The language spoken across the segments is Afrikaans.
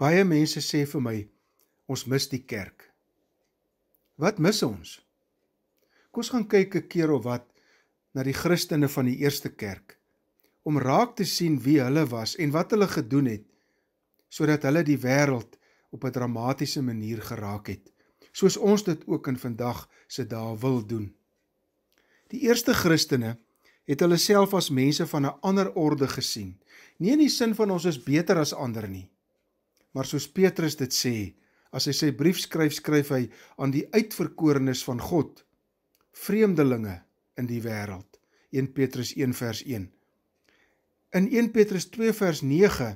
Baie mense sê vir my ons mis die kerk. Wat mis ons? Kom ons gaan kyk 'n keer of wat na die Christene van die eerste kerk om raak te sien wie hulle was en wat hulle gedoen het sodat hulle die wêreld op 'n dramatiese manier geraak het soos ons dit ook in vandag se dae wil doen. Die eerste Christene het hulle self as mense van 'n ander orde gesien. Nie in die sin van ons is beter as ander nie maar soos Petrus dit sê, as hy sy brief skryf, skryf hy aan die uitverkorenes van God, vreemdelinge in die wêreld. 1 Petrus 1 vers 1. In 1 Petrus 2 vers 9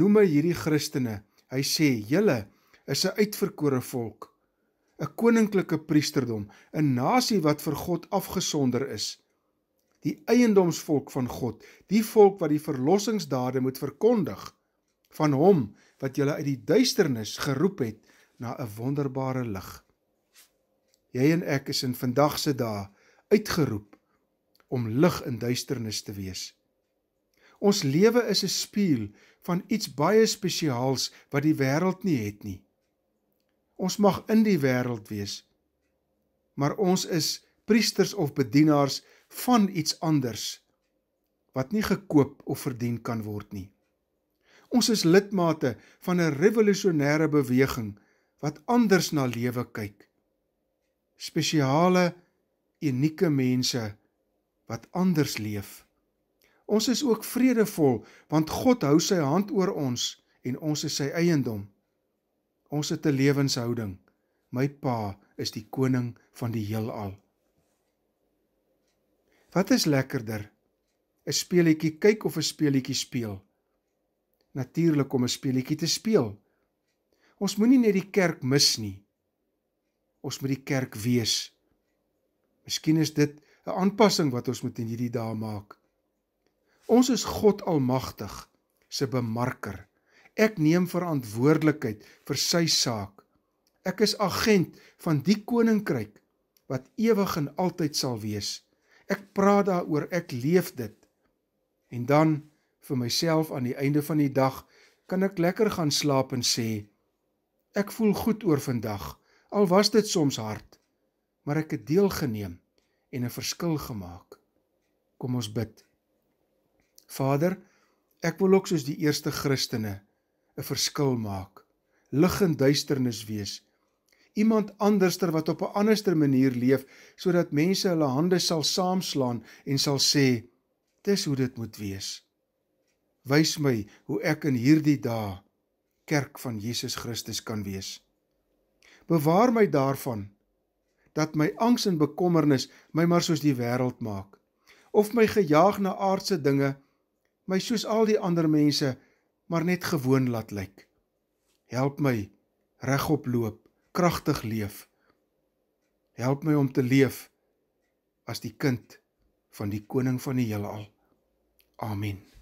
noem hy hierdie Christene. Hy sê: "Julle is 'n uitverkore volk, 'n koninklike priesterdom, 'n nasie wat vir God afgesonder is." die eiendomsvolk van God, die volk wat die verlossingsdade moet verkondig van hom wat julle uit die duisternis geroep het na 'n wonderbare lig. Jy en ek is in vandag se dae uitgeroep om lig in duisternis te wees. Ons lewe is 'n spieël van iets baie spesiaals wat die wêreld nie het nie. Ons mag in die wêreld wees, maar ons is priesters of bedienaars van iets anders wat nie gekoop of verdien kan word nie. Ons is lidmate van 'n revolusionêre beweging wat anders na lewe kyk. Spesiale unieke mense wat anders leef. Ons is ook vredevol want God hou sy hand oor ons en ons is sy eiendom. Ons het 'n lewenshouding. My pa is die koning van die heelal. Wat is lekkerder? 'n Speletjie kyk of 'n speletjie speel? natuurlik om 'n speletjie te speel. Ons moenie net die kerk mis nie. Ons moet die kerk wees. Miskien is dit 'n aanpassing wat ons moet in hierdie dae maak. Ons is God Almagtig se bemarker. Ek neem verantwoordelikheid vir sy saak. Ek is agent van die koninkryk wat ewig en altyd sal wees. Ek praat daaroor, ek leef dit. En dan vir myself aan die einde van die dag kan ek lekker gaan slaap en sê ek voel goed oor vandag. Al was dit soms hard, maar ek het deelgeneem en 'n verskil gemaak. Kom ons bid. Vader, ek wil ook soos die eerste Christene 'n verskil maak. Lig in duisternis wees. Iemand anderster wat op 'n anderster manier leef sodat mense hulle hande sal saamslaan en sal sê dis hoe dit moet wees wys my hoe ek in hierdie dae kerk van Jesus Christus kan wees. Bewaar my daarvan dat my angs en bekommernis my maar soos die wêreld maak of my gejaag na aardse dinge my soos al die ander mense maar net gewoon laat lyk. Help my regop loop, kragtig leef. Help my om te leef as die kind van die koning van die heelal. Amen.